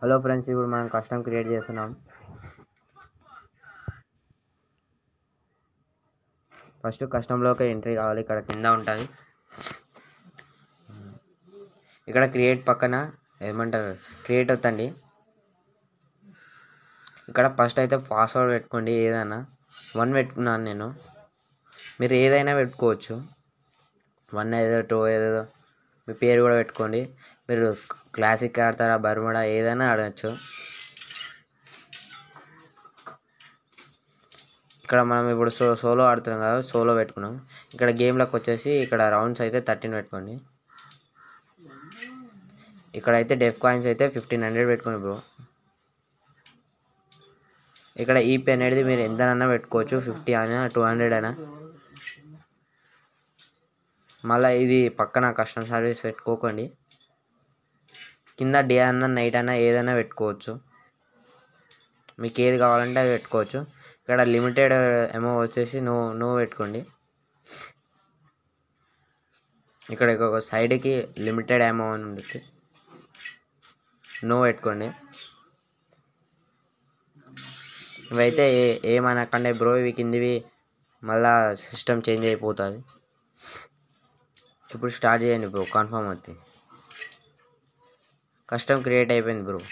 hello friends ఇప్పుడు మనం custom create చేస్తున్నాం ఫస్ట్ కస్టమ్లోకి ఎంట్రీ కావాలి ఇక్కడ కింద ఉంటుంది ఇక్కడ క్రియేట్ పక్కన ఏమంటారు క్రియేట్ అవుతండి ఇక్కడ ఫస్ట్ అయితే పాస్వర్డ్ పెట్టుకోండి ఏదైనా వన్ పెట్టుకున్నాను నేను మీరు ఏదైనా పెట్టుకోవచ్చు వన్ ఏదో టూ ఏదో మీ పేరు కూడా పెట్టుకోండి మీరు క్లాసిక్ ఆడతారా బర్మడా ఏదైనా ఆడవచ్చు ఇక్కడ మనం ఇప్పుడు సో సోలో ఆడుతున్నాం కదా సోలో పెట్టుకున్నాం ఇక్కడ గేమ్లకు వచ్చేసి ఇక్కడ రౌండ్స్ అయితే థర్టీన్ పెట్టుకోండి ఇక్కడైతే డెఫ్ కాయిన్స్ అయితే ఫిఫ్టీన్ హండ్రెడ్ పెట్టుకోండి బ్రో ఇక్కడ ఈపీ అనేది మీరు ఎంతనన్నా పెట్టుకోవచ్చు ఫిఫ్టీ అయినా టూ హండ్రెడ్ అయినా మళ్ళీ ఇది పక్కన కస్టమర్ సర్వీస్ పెట్టుకోకండి కింద డే అన్నా నైట్ అన్నా ఏదైనా పెట్టుకోవచ్చు మీకు ఏది కావాలంటే అది పెట్టుకోవచ్చు ఇక్కడ లిమిటెడ్ అమౌంట్ వచ్చేసి నో నో పెట్టుకోండి ఇక్కడ ఒక సైడ్కి లిమిటెడ్ అమౌంట్ ఉంటుంది నో పెట్టుకోండి ఇవైతే ఏమనకండి బ్రో ఇవి కిందివి మళ్ళా సిస్టమ్ చేంజ్ అయిపోతుంది ఇప్పుడు స్టార్ట్ చేయండి బ్రో కన్ఫామ్ అవుతుంది కస్టమ్ క్రియేట్ అయిపోయింది బ్రో